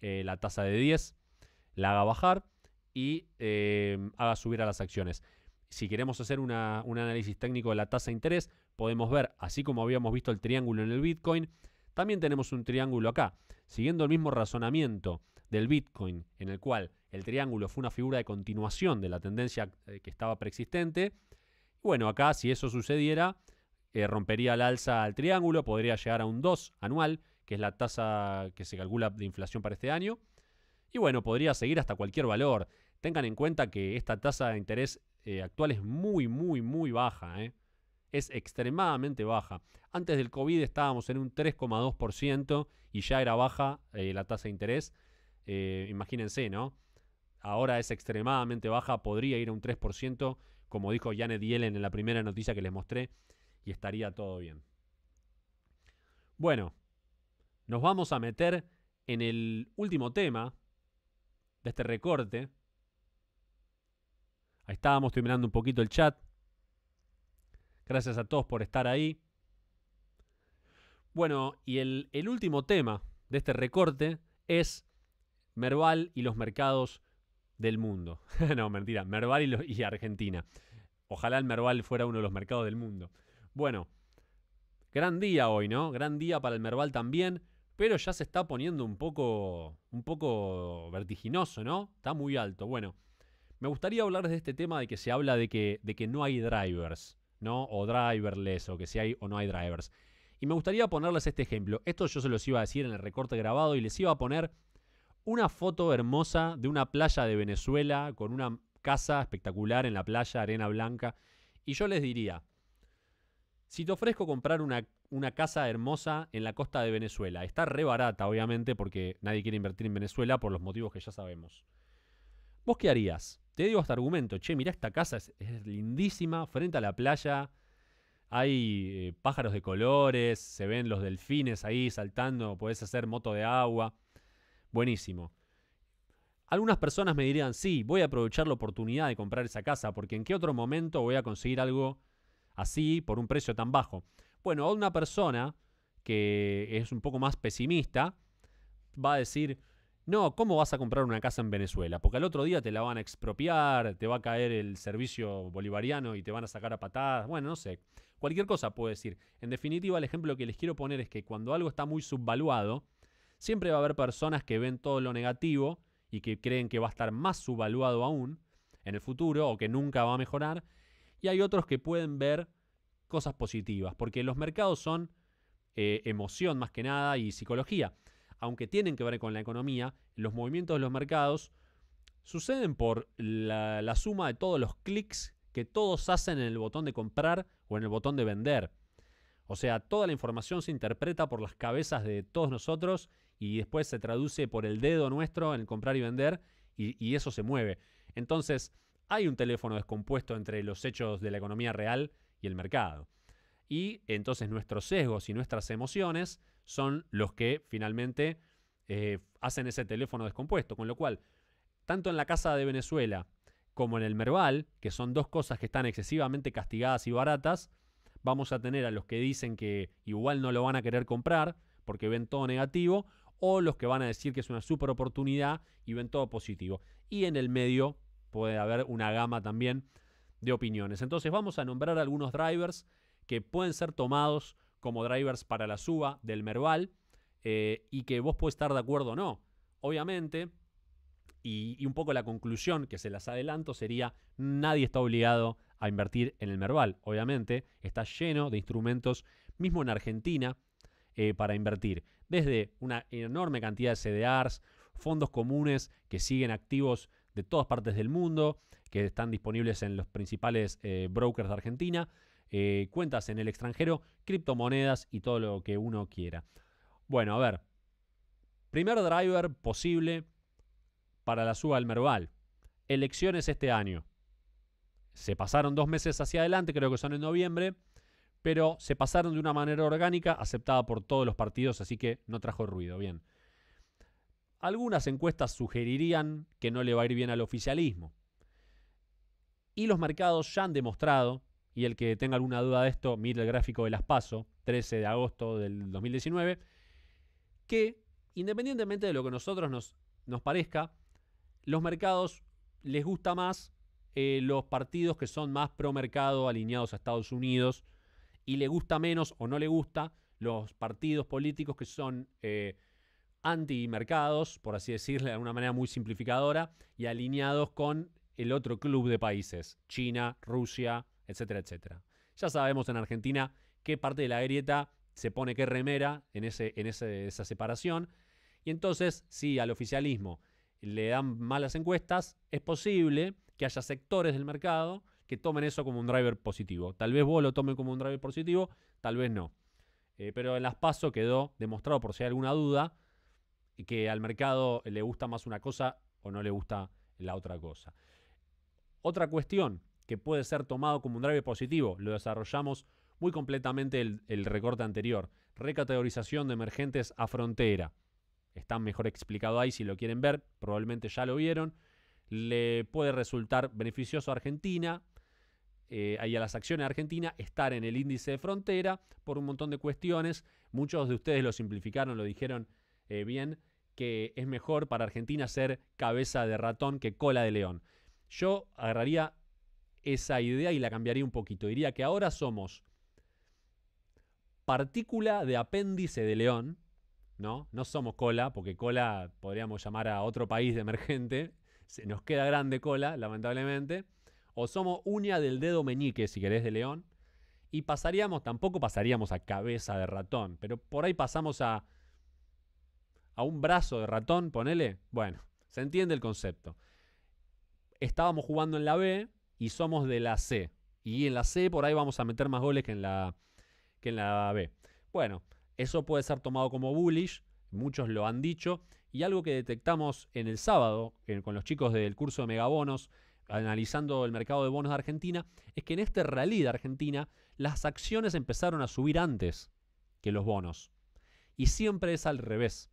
eh, la tasa de 10, la haga bajar y eh, haga subir a las acciones. Si queremos hacer un análisis técnico de la tasa de interés, podemos ver, así como habíamos visto el triángulo en el Bitcoin, también tenemos un triángulo acá. Siguiendo el mismo razonamiento del Bitcoin, en el cual el triángulo fue una figura de continuación de la tendencia eh, que estaba preexistente, bueno, acá si eso sucediera, eh, rompería la alza al triángulo, podría llegar a un 2 anual, que es la tasa que se calcula de inflación para este año. Y bueno, podría seguir hasta cualquier valor. Tengan en cuenta que esta tasa de interés eh, actual es muy, muy, muy baja es extremadamente baja. Antes del COVID estábamos en un 3,2% y ya era baja eh, la tasa de interés. Eh, imagínense, ¿no? Ahora es extremadamente baja, podría ir a un 3%, como dijo Janet Yellen en la primera noticia que les mostré, y estaría todo bien. Bueno, nos vamos a meter en el último tema de este recorte. Ahí estábamos, terminando un poquito el chat. Gracias a todos por estar ahí. Bueno, y el, último tema de este recorte es Merval y los mercados del mundo. *laughs* no, mentira, Merval y, Argentina. Ojalá el Merval fuera uno de los mercados del mundo. Bueno, gran día hoy, ¿no? Gran día para el Merval también, pero ya se está poniendo un poco, un poco vertiginoso, ¿no? Está muy alto. Bueno, me gustaría hablar de este tema de que se habla de que, de que no hay drivers. ¿no? O driverless, o que si hay o no hay drivers. Y me gustaría ponerles este ejemplo. Esto yo se los iba a decir en el recorte grabado y les iba a poner una foto hermosa de una playa de Venezuela con una casa espectacular en la playa, arena blanca. Y yo les diría, si te ofrezco comprar una, una casa hermosa en la costa de Venezuela, está re barata obviamente porque nadie quiere invertir en Venezuela por los motivos que ya sabemos. ¿Vos qué harías? Te digo hasta argumento, che, mirá esta casa, es, lindísima, frente a la playa, hay eh, pájaros de colores, se ven los delfines ahí saltando, podés hacer moto de agua, buenísimo. Algunas personas me dirían, sí, voy a aprovechar la oportunidad de comprar esa casa, porque en qué otro momento voy a conseguir algo así por un precio tan bajo. Bueno, una persona que es un poco más pesimista va a decir, no, ¿cómo vas a comprar una casa en Venezuela? Porque al otro día te la van a expropiar, te va a caer el servicio bolivariano y te van a sacar a patadas. Bueno, no sé. Cualquier cosa puedo decir. En definitiva, el ejemplo que les quiero poner es que cuando algo está muy subvaluado, siempre va a haber personas que ven todo lo negativo y que creen que va a estar más subvaluado aún en el futuro o que nunca va a mejorar. Y hay otros que pueden ver cosas positivas, porque los mercados son eh, emoción más que nada y psicología aunque tienen que ver con la economía, los movimientos de los mercados suceden por la, suma de todos los clics que todos hacen en el botón de comprar o en el botón de vender. O sea, toda la información se interpreta por las cabezas de todos nosotros y después se traduce por el dedo nuestro en el comprar y vender y, y eso se mueve. Entonces, hay un teléfono descompuesto entre los hechos de la economía real y el mercado. Y entonces nuestros sesgos y nuestras emociones son los que finalmente eh, hacen ese teléfono descompuesto. Con lo cual, tanto en la Casa de Venezuela como en el Merval, que son dos cosas que están excesivamente castigadas y baratas, vamos a tener a los que dicen que igual no lo van a querer comprar porque ven todo negativo, o los que van a decir que es una super oportunidad y ven todo positivo. Y en el medio puede haber una gama también de opiniones. Entonces vamos a nombrar algunos drivers que pueden ser tomados como drivers para la suba del Merval eh, y que vos puedes estar de acuerdo o no. Obviamente, y, un poco la conclusión que se las adelanto sería, nadie está obligado a invertir en el Merval. Obviamente, está lleno de instrumentos, mismo en Argentina, eh, para invertir. Desde una enorme cantidad de CDRs, fondos comunes que siguen activos de todas partes del mundo, que están disponibles en los principales eh, brokers de Argentina, eh, cuentas en el extranjero, criptomonedas y todo lo que uno quiera. Bueno, a ver. Primer driver posible para la suba del Merval. Elecciones este año. Se pasaron dos meses hacia adelante, creo que son en noviembre, pero se pasaron de una manera orgánica, aceptada por todos los partidos, así que no trajo ruido. Bien. Algunas encuestas sugerirían que no le va a ir bien al oficialismo. Y los mercados ya han demostrado y el que tenga alguna duda de esto, mire el gráfico de las PASO, 13 de agosto del 2019, que independientemente de lo que a nosotros nos, nos parezca, los mercados les gusta más eh, los partidos que son más pro mercado alineados a Estados Unidos y le gusta menos o no le gusta los partidos políticos que son eh, anti mercados, por así decirlo, de una manera muy simplificadora, y alineados con el otro club de países, China, Rusia, etcétera, etcétera. Ya sabemos en Argentina qué parte de la grieta se pone qué remera en, ese, en esa separación. Y entonces, si al oficialismo le dan malas encuestas, es posible que haya sectores del mercado que tomen eso como un driver positivo. Tal vez vos lo tomes como un driver positivo, tal vez no. Eh, pero en las PASO quedó demostrado, por si hay alguna duda, que al mercado le gusta más una cosa o no le gusta la otra cosa. Otra cuestión, que puede ser tomado como un drive positivo. Lo desarrollamos muy completamente el, recorte anterior. Recategorización de emergentes a frontera. Está mejor explicado ahí si lo quieren ver, probablemente ya lo vieron. Le puede resultar beneficioso a Argentina eh, ahí a las acciones de Argentina estar en el índice de frontera por un montón de cuestiones. Muchos de ustedes lo simplificaron, lo dijeron eh, bien, que es mejor para Argentina ser cabeza de ratón que cola de león. Yo agarraría esa idea y la cambiaría un poquito. Diría que ahora somos partícula de apéndice de león, ¿no? No somos cola, porque cola podríamos llamar a otro país de emergente, *laughs* se nos queda grande cola, lamentablemente, o somos uña del dedo meñique, si querés, de león, y pasaríamos, tampoco pasaríamos a cabeza de ratón, pero por ahí pasamos a, a un brazo de ratón, ponele, bueno, se entiende el concepto. Estábamos jugando en la B, y somos de la C. Y en la C por ahí vamos a meter más goles que en la, que en B. Bueno, eso puede ser tomado como bullish, muchos lo han dicho, y algo que detectamos en el sábado con los chicos del curso de megabonos, analizando el mercado de bonos de Argentina, es que en este rally de Argentina las acciones empezaron a subir antes que los bonos. Y siempre es al revés.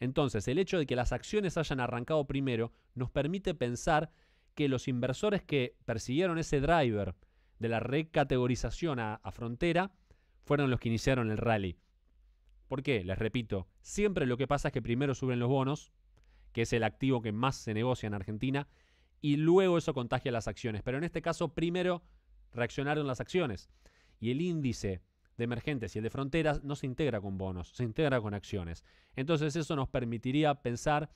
Entonces, el hecho de que las acciones hayan arrancado primero nos permite pensar que los inversores que persiguieron ese driver de la recategorización a, frontera fueron los que iniciaron el rally. ¿Por qué? Les repito, siempre lo que pasa es que primero suben los bonos, que es el activo que más se negocia en Argentina, y luego eso contagia las acciones. Pero en este caso, primero reaccionaron las acciones. Y el índice de emergentes y el de fronteras no se integra con bonos, se integra con acciones. Entonces eso nos permitiría pensar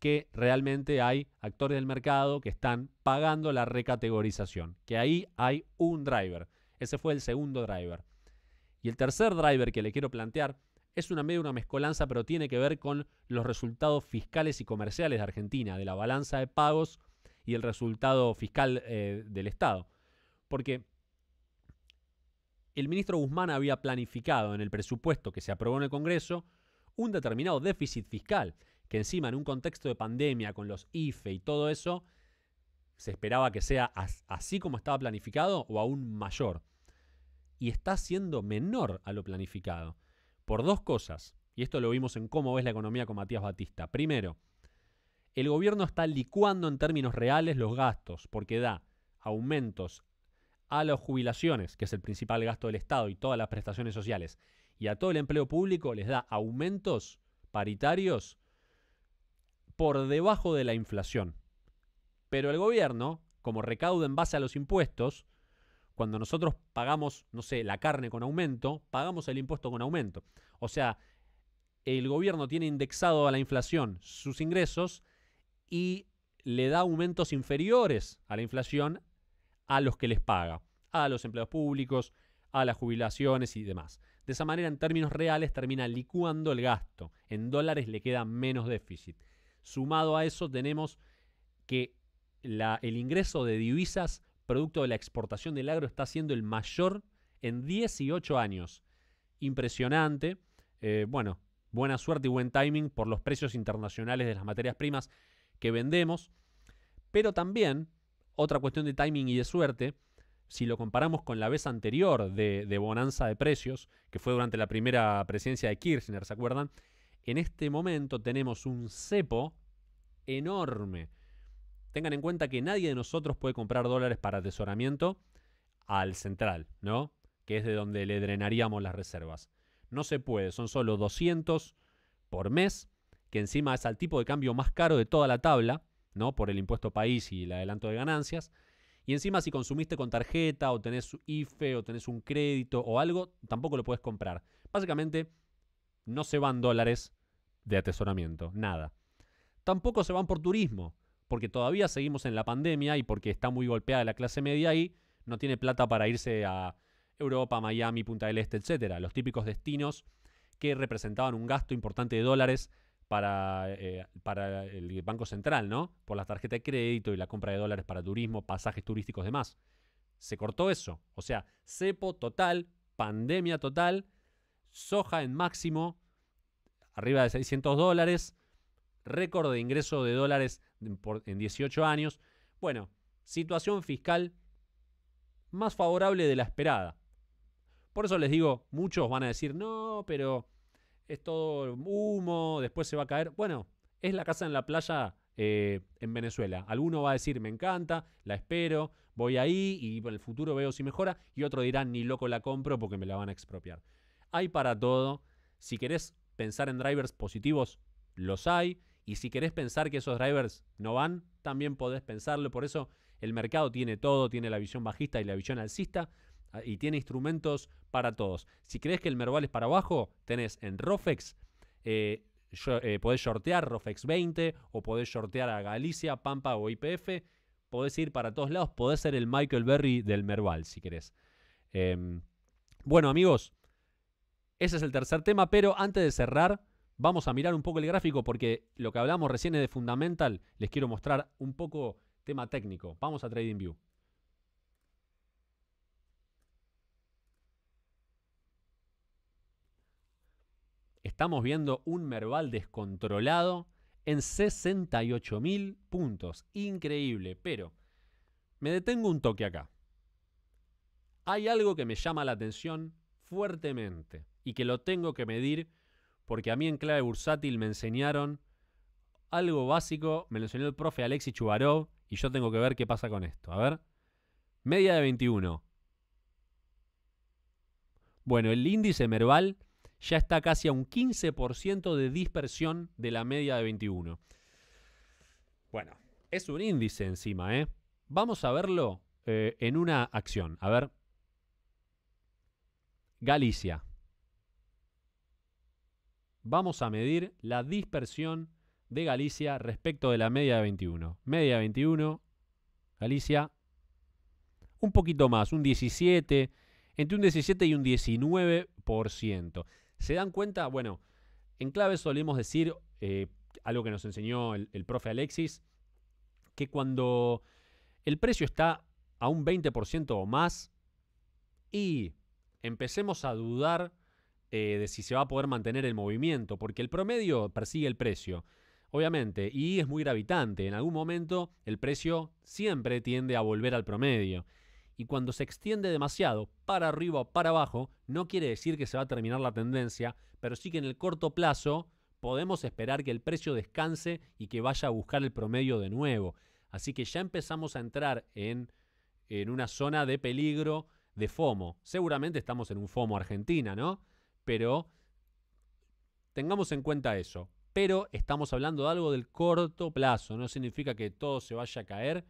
que realmente hay actores del mercado que están pagando la recategorización, que ahí hay un driver. Ese fue el segundo driver. Y el tercer driver que le quiero plantear es una mezcolanza, pero tiene que ver con los resultados fiscales y comerciales de Argentina, de la balanza de pagos y el resultado fiscal eh, del Estado. Porque el ministro Guzmán había planificado en el presupuesto que se aprobó en el Congreso un determinado déficit fiscal que encima en un contexto de pandemia con los IFE y todo eso, se esperaba que sea así como estaba planificado o aún mayor. Y está siendo menor a lo planificado. Por dos cosas. Y esto lo vimos en cómo ves la economía con Matías Batista. Primero, el gobierno está licuando en términos reales los gastos porque da aumentos a las jubilaciones, que es el principal gasto del Estado y todas las prestaciones sociales, y a todo el empleo público les da aumentos paritarios por debajo de la inflación. Pero el gobierno, como recauda en base a los impuestos, cuando nosotros pagamos, no sé, la carne con aumento, pagamos el impuesto con aumento. O sea, el gobierno tiene indexado a la inflación sus ingresos y le da aumentos inferiores a la inflación a los que les paga, a los empleados públicos, a las jubilaciones y demás. De esa manera, en términos reales, termina licuando el gasto. En dólares le queda menos déficit. Sumado a eso tenemos que el ingreso de divisas producto de la exportación del agro está siendo el mayor en 18 años. Impresionante. Eh, bueno, buena suerte y buen timing por los precios internacionales de las materias primas que vendemos. Pero también, otra cuestión de timing y de suerte, si lo comparamos con la vez anterior de, de bonanza de precios, que fue durante la primera presidencia de Kirchner, ¿se acuerdan? En este momento tenemos un cepo enorme. Tengan en cuenta que nadie de nosotros puede comprar dólares para atesoramiento al central, ¿no? Que es de donde le drenaríamos las reservas. No se puede, son solo 200 por mes, que encima es al tipo de cambio más caro de toda la tabla, ¿no? Por el impuesto país y el adelanto de ganancias. Y encima si consumiste con tarjeta o tenés IFE o tenés un crédito o algo, tampoco lo puedes comprar. Básicamente no se van dólares de atesoramiento, nada. Tampoco se van por turismo, porque todavía seguimos en la pandemia y porque está muy golpeada la clase media y no tiene plata para irse a Europa, Miami, Punta del Este, etcétera, los típicos destinos que representaban un gasto importante de dólares para, eh, para el Banco Central, ¿no? Por la tarjeta de crédito y la compra de dólares para turismo, pasajes turísticos, demás. Se cortó eso. O sea, cepo total, pandemia total, soja en máximo, arriba de 600 dólares, récord de ingreso de dólares en 18 años. Bueno, situación fiscal más favorable de la esperada. Por eso les digo, muchos van a decir, no, pero es todo humo, después se va a caer. Bueno, es la casa en la playa eh, en Venezuela. Alguno va a decir, me encanta, la espero, voy ahí y en el futuro veo si mejora. Y otro dirá, ni loco la compro porque me la van a expropiar. Hay para todo. Si querés pensar en drivers positivos, los hay. Y si querés pensar que esos drivers no van, también podés pensarlo. Por eso el mercado tiene todo, tiene la visión bajista y la visión alcista ah, y tiene instrumentos para todos. Si crees que el Merval es para abajo, tenés en Rofex, eh, eh podés shortear Rofex 20 o podés shortear a Galicia, Pampa o IPF. Podés ir para todos lados, podés ser el Michael Berry del Merval si querés. Em, bueno amigos, ese es el tercer tema, pero antes de cerrar, vamos a mirar un poco el gráfico porque lo que hablamos recién es de fundamental. Les quiero mostrar un poco tema técnico. Vamos a TradingView. Estamos viendo un Merval descontrolado en 68,000 puntos. Increíble, pero me detengo un toque acá. Hay algo que me llama la atención fuertemente y que lo tengo que medir porque a mí en clave bursátil me enseñaron algo básico, me lo enseñó el profe Alexis Chubarov y yo tengo que ver qué pasa con esto. A ver, media de 21. Bueno, el índice Merval ya está casi a un 15% de dispersión de la media de 21. Bueno, es un índice encima, ¿eh? Vamos a verlo eh, en una acción. A ver. Galicia vamos a medir la dispersión de Galicia respecto de la media de 21. Media de 21, Galicia, un poquito más, un 17, entre un 17 y un 19%. ¿Se dan cuenta? Bueno, en clave solemos decir eh, algo que nos enseñó el, el profe Alexis, que cuando el precio está a un 20% o más y empecemos a dudar eh, de si se va a poder mantener el movimiento, porque el promedio persigue el precio, obviamente, y es muy gravitante. En algún momento el precio siempre tiende a volver al promedio. Y cuando se extiende demasiado, para arriba o para abajo, no quiere decir que se va a terminar la tendencia, pero sí que en el corto plazo podemos esperar que el precio descanse y que vaya a buscar el promedio de nuevo. Así que ya empezamos a entrar en, en una zona de peligro de FOMO. Seguramente estamos en un FOMO Argentina, ¿no? pero tengamos en cuenta eso. Pero estamos hablando de algo del corto plazo, no significa que todo se vaya a caer,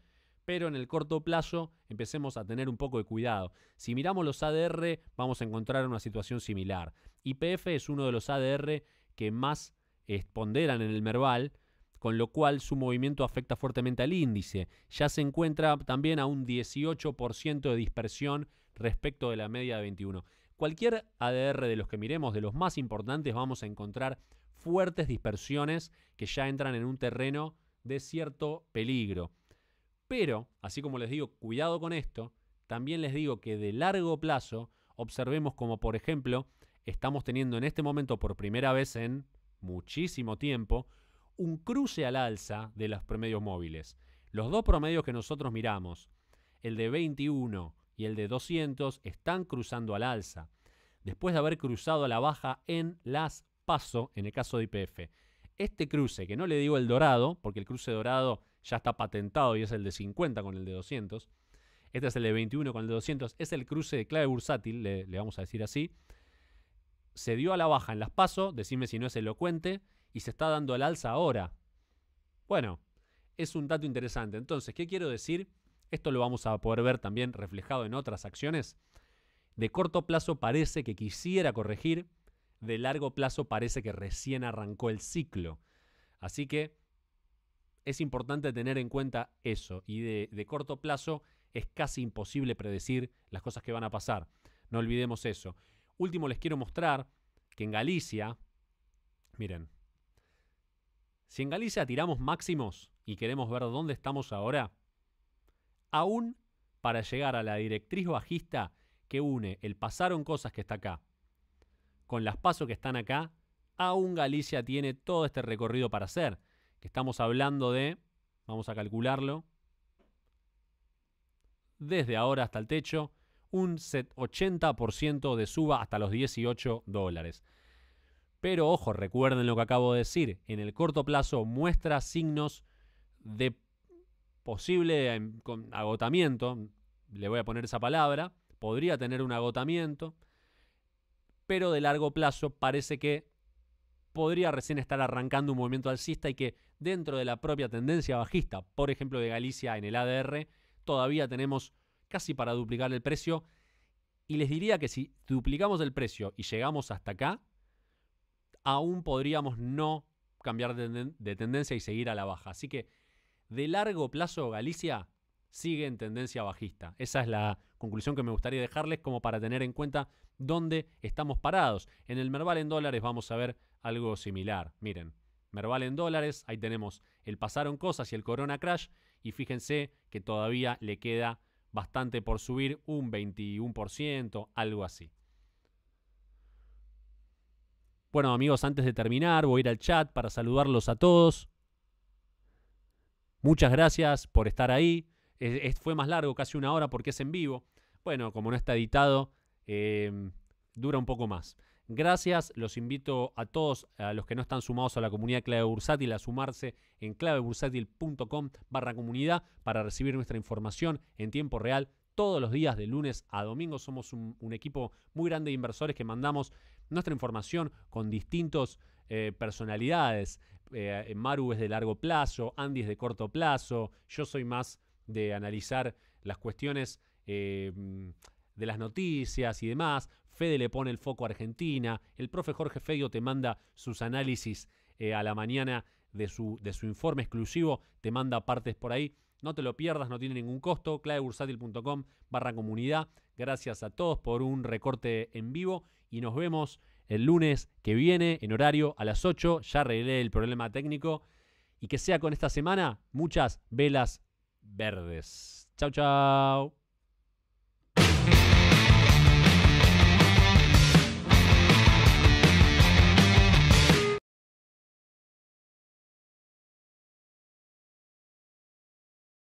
pero en el corto plazo empecemos a tener un poco de cuidado. Si miramos los ADR, vamos a encontrar una situación similar. YPF es uno de los ADR que más eh, ponderan en el Merval, con lo cual su movimiento afecta fuertemente al índice. Ya se encuentra también a un 18% de dispersión respecto de la media de 21. Cualquier ADR de los que miremos, de los más importantes, vamos a encontrar fuertes dispersiones que ya entran en un terreno de cierto peligro. Pero, así como les digo, cuidado con esto, también les digo que de largo plazo observemos como, por ejemplo, estamos teniendo en este momento por primera vez en muchísimo tiempo un cruce al alza de los promedios móviles. Los dos promedios que nosotros miramos, el de 21 y el de 200 están cruzando al alza, después de haber cruzado a la baja en las paso, en el caso de IPF. Este cruce, que no le digo el dorado, porque el cruce dorado ya está patentado y es el de 50 con el de 200, este es el de 21 con el de 200, es el cruce de clave bursátil, le, le vamos a decir así, se dio a la baja en las paso, decime si no es elocuente, y se está dando al alza ahora. Bueno, es un dato interesante. Entonces, ¿qué quiero decir? esto lo vamos a poder ver también reflejado en otras acciones, de corto plazo parece que quisiera corregir, de largo plazo parece que recién arrancó el ciclo. Así que es importante tener en cuenta eso y de, corto plazo es casi imposible predecir las cosas que van a pasar. No olvidemos eso. Último, les quiero mostrar que en Galicia, miren, si en Galicia tiramos máximos y queremos ver dónde estamos ahora, aún para llegar a la directriz bajista que une el pasaron cosas que está acá con las pasos que están acá, aún Galicia tiene todo este recorrido para hacer, que estamos hablando de, vamos a calcularlo, desde ahora hasta el techo, un 80% de suba hasta los 18 dólares. Pero ojo, recuerden lo que acabo de decir, en el corto plazo muestra signos de posible em, agotamiento, le voy a poner esa palabra, podría tener un agotamiento, pero de largo plazo parece que podría recién estar arrancando un movimiento alcista y que dentro de la propia tendencia bajista, por ejemplo de Galicia en el ADR, todavía tenemos casi para duplicar el precio. Y les diría que si duplicamos el precio y llegamos hasta acá, aún podríamos no cambiar de tendencia y seguir a la baja. Así que de largo plazo Galicia sigue en tendencia bajista. Esa es la conclusión que me gustaría dejarles como para tener en cuenta dónde estamos parados. En el Merval en dólares vamos a ver algo similar. Miren, Merval en dólares, ahí tenemos el pasaron cosas y el corona crash y fíjense que todavía le queda bastante por subir, un 21%, algo así. Bueno amigos, antes de terminar voy a ir al chat para saludarlos a todos. Muchas gracias por estar ahí. fue más largo, casi una hora, porque es en vivo. Bueno, como no está editado, em, dura un poco más. Gracias, los invito a todos, a los que no están sumados a la comunidad Clave Bursátil, a sumarse en clavebursátil.com barra comunidad para recibir nuestra información en tiempo real todos los días de lunes a domingo. Somos un, equipo muy grande de inversores que mandamos nuestra información con distintos eh, personalidades. Eh, Maru es de largo plazo, Andy es de corto plazo, yo soy más de analizar las cuestiones eh, de las noticias y demás. Fede le pone el foco a Argentina, el profe Jorge Feio te manda sus análisis a la mañana de su, de su informe exclusivo, te manda partes por ahí. No te lo pierdas, no tiene ningún costo. clavebursatil.com barra comunidad. Gracias a todos por un recorte en vivo y nos vemos el lunes que viene en horario a las 8. Ya arreglé el problema técnico y que sea con esta semana muchas velas verdes. Chau, chao.